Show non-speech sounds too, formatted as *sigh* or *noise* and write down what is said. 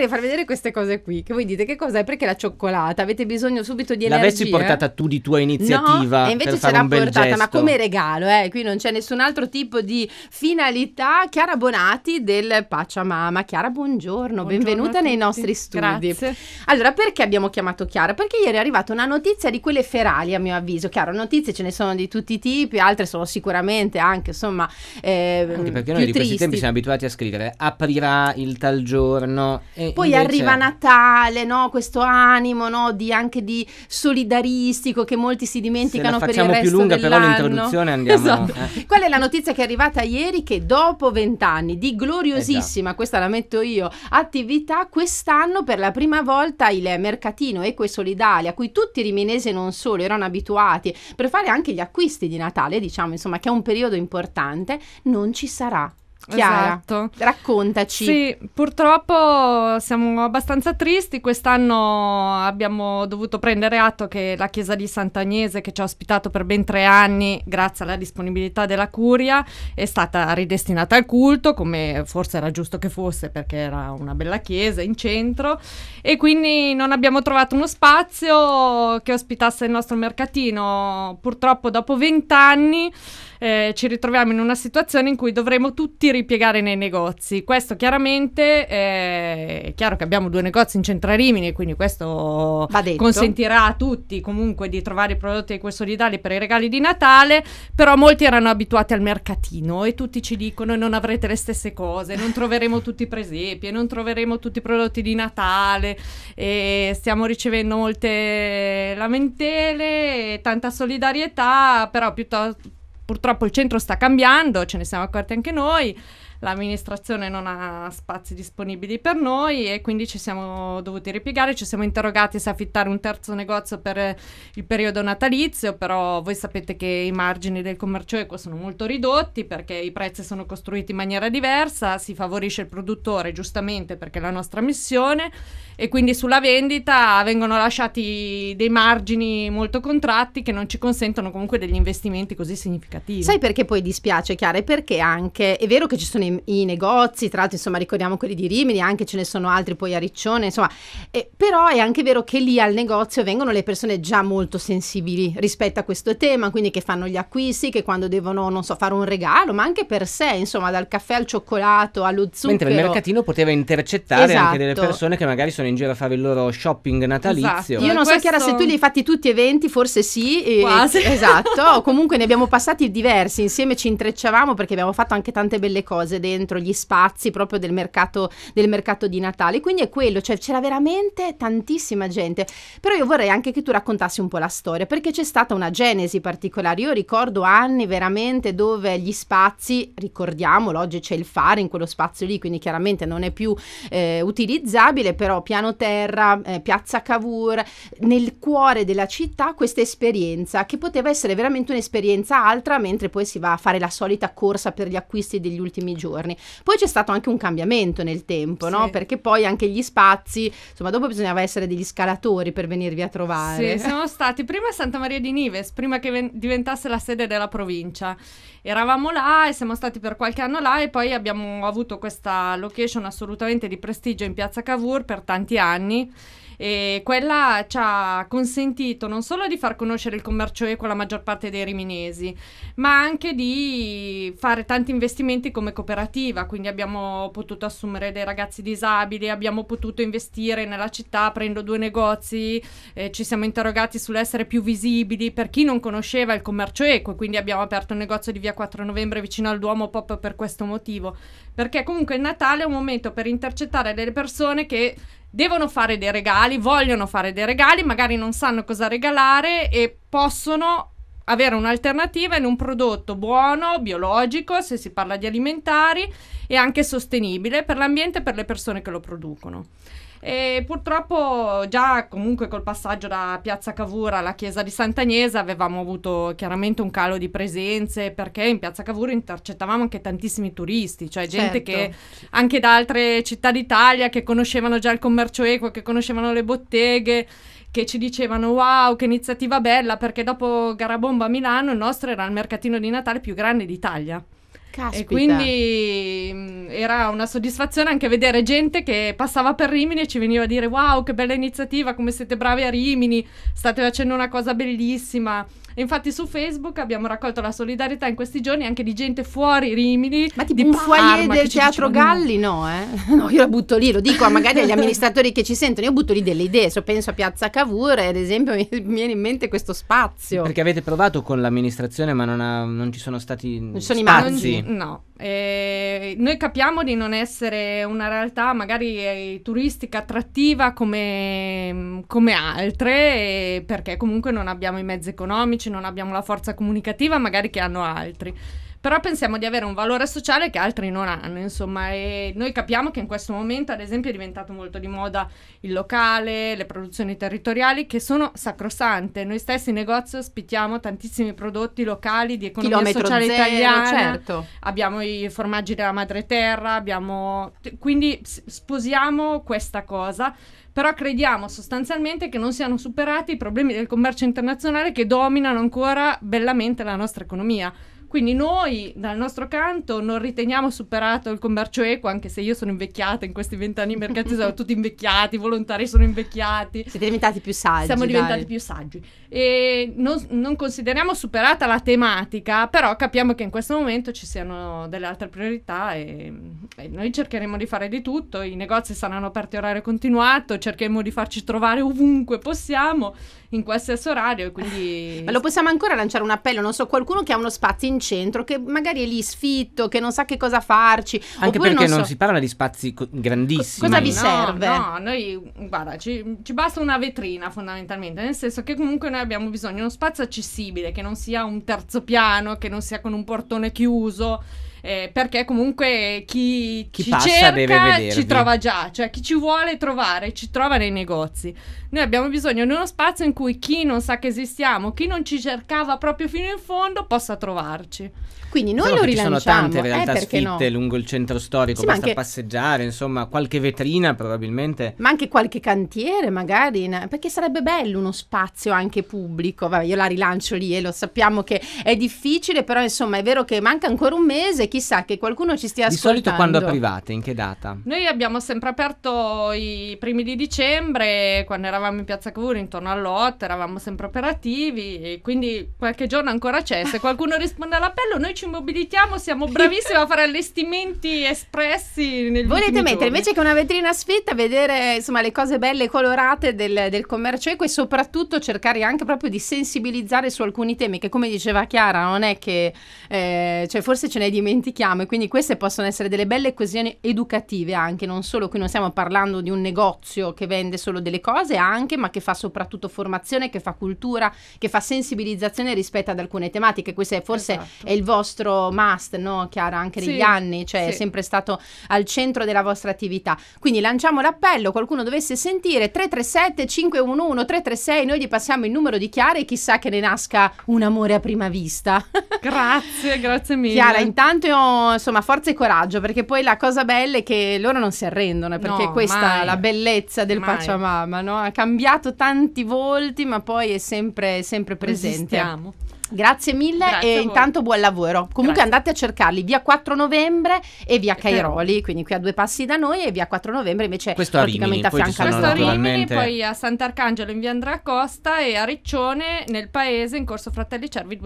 volevo far vedere queste cose qui. Che voi dite che cos'è? Perché la cioccolata? Avete bisogno subito di energia? L'avessi portata tu di tua iniziativa. No, e invece ce l'ha portata, gesto. ma come regalo, eh? Qui non c'è nessun altro tipo di finalità. Chiara Bonati del Pacciamama. Chiara, buongiorno, buongiorno benvenuta nei nostri studi. Grazie. Allora, perché abbiamo chiamato Chiara? Perché ieri è arrivata una notizia di quelle ferali, a mio avviso. Chiaro, notizie ce ne sono di tutti i tipi, altre sono sicuramente anche, insomma, eh, anche perché noi di questi tempi siamo abituati a scrivere aprirà il tal giorno e poi invece... arriva Natale, no? questo animo no? di, anche di solidaristico che molti si dimenticano per il resto dell'anno. più lunga dell'anno. però l'introduzione andiamo... Esatto. Eh. Qual è la notizia che è arrivata ieri che dopo vent'anni di gloriosissima, eh questa la metto io, attività, quest'anno per la prima volta il mercatino Equo e Solidale, a cui tutti i riminesi non solo erano abituati per fare anche gli acquisti di Natale, diciamo insomma che è un periodo importante, non ci sarà. Chiara, esatto. raccontaci. Sì, purtroppo siamo abbastanza tristi. Quest'anno abbiamo dovuto prendere atto che la chiesa di Sant'Agnese, che ci ha ospitato per ben tre anni, grazie alla disponibilità della curia, è stata ridestinata al culto, come forse era giusto che fosse, perché era una bella chiesa in centro. E quindi non abbiamo trovato uno spazio che ospitasse il nostro mercatino. Purtroppo dopo vent'anni eh, ci ritroviamo in una situazione in cui dovremo tutti ripiegare nei negozi. Questo chiaramente eh, è chiaro che abbiamo due negozi in Centra Rimini, quindi questo consentirà a tutti comunque di trovare i prodotti di questo solidali per i regali di Natale, però molti erano abituati al mercatino e tutti ci dicono non avrete le stesse cose, non troveremo tutti i presepi, non troveremo tutti i prodotti di Natale e stiamo ricevendo molte lamentele, tanta solidarietà, però piuttosto purtroppo il centro sta cambiando, ce ne siamo accorti anche noi l'amministrazione non ha spazi disponibili per noi e quindi ci siamo dovuti ripiegare, ci siamo interrogati se affittare un terzo negozio per il periodo natalizio, però voi sapete che i margini del commercio equo sono molto ridotti perché i prezzi sono costruiti in maniera diversa, si favorisce il produttore giustamente perché è la nostra missione e quindi sulla vendita vengono lasciati dei margini molto contratti che non ci consentono comunque degli investimenti così significativi. Sai perché poi dispiace Chiara? Perché anche è vero che ci sono i i, negozi, tra l'altro insomma ricordiamo quelli di Rimini, anche ce ne sono altri poi a Riccione, insomma, eh, però è anche vero che lì al negozio vengono le persone già molto sensibili rispetto a questo tema, quindi che fanno gli acquisti, che quando devono, non so, fare un regalo, ma anche per sé, insomma, dal caffè al cioccolato, allo zucchero. Mentre il mercatino poteva intercettare esatto. anche delle persone che magari sono in giro a fare il loro shopping natalizio. Esatto. Io non questo... so Chiara se tu li hai fatti tutti eventi, forse sì, eh, esatto, *laughs* comunque ne abbiamo passati diversi, insieme ci intrecciavamo perché abbiamo fatto anche tante belle cose dentro gli spazi proprio del mercato, del mercato di Natale. Quindi è quello, cioè c'era veramente tantissima gente. Però io vorrei anche che tu raccontassi un po' la storia, perché c'è stata una genesi particolare. Io ricordo anni veramente dove gli spazi, ricordiamolo, oggi c'è il fare in quello spazio lì, quindi chiaramente non è più eh, utilizzabile, però piano terra, eh, piazza Cavour, nel cuore della città questa esperienza che poteva essere veramente un'esperienza altra, mentre poi si va a fare la solita corsa per gli acquisti degli ultimi giorni giorni. Poi c'è stato anche un cambiamento nel tempo, sì. no? Perché poi anche gli spazi, insomma, dopo bisognava essere degli scalatori per venirvi a trovare. Sì, siamo *laughs* stati prima a Santa Maria di Nives, prima che ven- diventasse la sede della provincia. Eravamo là e siamo stati per qualche anno là e poi abbiamo avuto questa location assolutamente di prestigio in Piazza Cavour per tanti anni e quella ci ha consentito non solo di far conoscere il commercio eco alla maggior parte dei riminesi, ma anche di fare tanti investimenti come cooperativa, quindi abbiamo potuto assumere dei ragazzi disabili, abbiamo potuto investire nella città aprendo due negozi, eh, ci siamo interrogati sull'essere più visibili per chi non conosceva il commercio eco, quindi abbiamo aperto un negozio di via 4 novembre vicino al Duomo proprio per questo motivo, perché comunque il Natale è un momento per intercettare delle persone che devono fare dei regali, vogliono fare dei regali, magari non sanno cosa regalare e possono avere un'alternativa in un prodotto buono, biologico, se si parla di alimentari e anche sostenibile per l'ambiente e per le persone che lo producono. E purtroppo già comunque col passaggio da Piazza Cavour alla chiesa di Sant'Agnese avevamo avuto chiaramente un calo di presenze perché in Piazza Cavour intercettavamo anche tantissimi turisti, cioè gente certo. che anche da altre città d'Italia che conoscevano già il commercio equo, che conoscevano le botteghe che ci dicevano wow che iniziativa bella perché dopo Garabomba a Milano il nostro era il mercatino di Natale più grande d'Italia. Caspita. E quindi mh, mm, era una soddisfazione anche vedere gente che passava per Rimini e ci veniva a dire wow che bella iniziativa, come siete bravi a Rimini, state facendo una cosa bellissima. Infatti su Facebook abbiamo raccolto la solidarietà in questi giorni anche di gente fuori Rimini. Ma tipo un foyer del Teatro Galli no, eh? *laughs* No, io la butto lì, lo dico magari agli *laughs* amministratori che ci sentono, io butto lì delle idee, se penso a Piazza Cavour ad esempio mi, *laughs* viene in mente questo spazio. Perché avete provato con l'amministrazione ma non, ha, non ci sono stati non ci sono spazi. I mangi, no. Eh, noi capiamo di non essere una realtà magari eh, turistica attrattiva come, come altre, eh, perché comunque non abbiamo i mezzi economici, non abbiamo la forza comunicativa magari che hanno altri però pensiamo di avere un valore sociale che altri non hanno, insomma, e noi capiamo che in questo momento, ad esempio, è diventato molto di moda il locale, le produzioni territoriali, che sono sacrosante. Noi stessi in negozio ospitiamo tantissimi prodotti locali di economia Chilometro sociale zero, italiana, certo. abbiamo i formaggi della madreterra, abbiamo... quindi sposiamo questa cosa però crediamo sostanzialmente che non siano superati i problemi del commercio internazionale che dominano ancora bellamente la nostra economia. Quindi noi dal nostro canto non riteniamo superato il commercio equo, anche se io sono invecchiata in questi vent'anni, i mercati sono tutti invecchiati, i volontari sono invecchiati. Siete diventati più saggi. Siamo diventati dai. più saggi. E non, non consideriamo superata la tematica, però capiamo che in questo momento ci siano delle altre priorità e, e noi cercheremo di fare di tutto, i negozi saranno aperti orario continuato, cercheremo di farci trovare ovunque possiamo, in qualsiasi orario. Quindi... Ma lo possiamo ancora lanciare un appello, non so, qualcuno che ha uno spazio in centro che magari è lì sfitto, che non sa che cosa farci. Anche perché non, so, non, si parla di spazi co- grandissimi. Cosa vi no, serve? No, noi, guarda, ci, ci, basta una vetrina fondamentalmente, nel senso che comunque noi abbiamo bisogno di uno spazio accessibile, che non sia un terzo piano, che non sia con un portone chiuso eh, perché comunque chi, chi ci passa cerca deve vedervi. ci trova già, cioè chi ci vuole trovare ci trova nei negozi. Noi abbiamo bisogno di uno spazio in cui chi non sa che esistiamo, chi non ci cercava proprio fino in fondo, possa trovarci. Quindi noi Solo lo rilanciamo. Ci sono tante eh, realtà eh, sfitte no. lungo il centro storico, sì, basta anche... passeggiare, insomma, qualche vetrina probabilmente. Ma anche qualche cantiere magari, in... perché sarebbe bello uno spazio anche pubblico. Vabbè, io la rilancio lì e eh, lo sappiamo che è difficile, però insomma è vero che manca ancora un mese, chissà che qualcuno ci stia di ascoltando. Di solito quando aprivate, in che data? Noi abbiamo sempre aperto i primi di dicembre, quando eravamo in Piazza Cavour, intorno all'8, eravamo sempre operativi, quindi qualche giorno ancora c'è. Se *laughs* qualcuno risponde all'appello, noi ci mobilitiamo, siamo bravissimi a fare allestimenti espressi. nel Volete mettere invece che una vetrina sfitta, vedere insomma le cose belle colorate del, del commercio equo e soprattutto cercare anche proprio di sensibilizzare su alcuni temi che, come diceva Chiara, non è che eh, cioè forse ce ne dimentichiamo dimentichiamo e quindi queste possono essere delle belle questioni educative anche, non solo qui non stiamo parlando di un negozio che vende solo delle cose anche, ma che fa soprattutto formazione, che fa cultura, che fa sensibilizzazione rispetto ad alcune tematiche, questo è forse esatto. è il vostro must, no Chiara, anche negli sì, anni, cioè sì. è sempre stato al centro della vostra attività. Quindi lanciamo l'appello, qualcuno dovesse sentire 337 511 336, noi gli passiamo il numero di Chiara e chissà che ne nasca un amore a prima vista. grazie, grazie mille. Chiara, intanto proprio insomma forza e coraggio perché poi la cosa bella è che loro non si arrendono perché no, questa mai. è la bellezza del mai. Pacciamama no? ha cambiato tanti volti ma poi è sempre, sempre presente Resistiamo. Grazie mille Grazie e intanto buon lavoro. Comunque Grazie. andate a cercarli via 4 novembre e via Cairoli, quindi qui a due passi da noi e via 4 novembre invece Questo praticamente a, Rimini, a fianco a Rimini, poi a Sant'Arcangelo in via Andrea Costa e a Riccione nel paese in corso Fratelli Cervi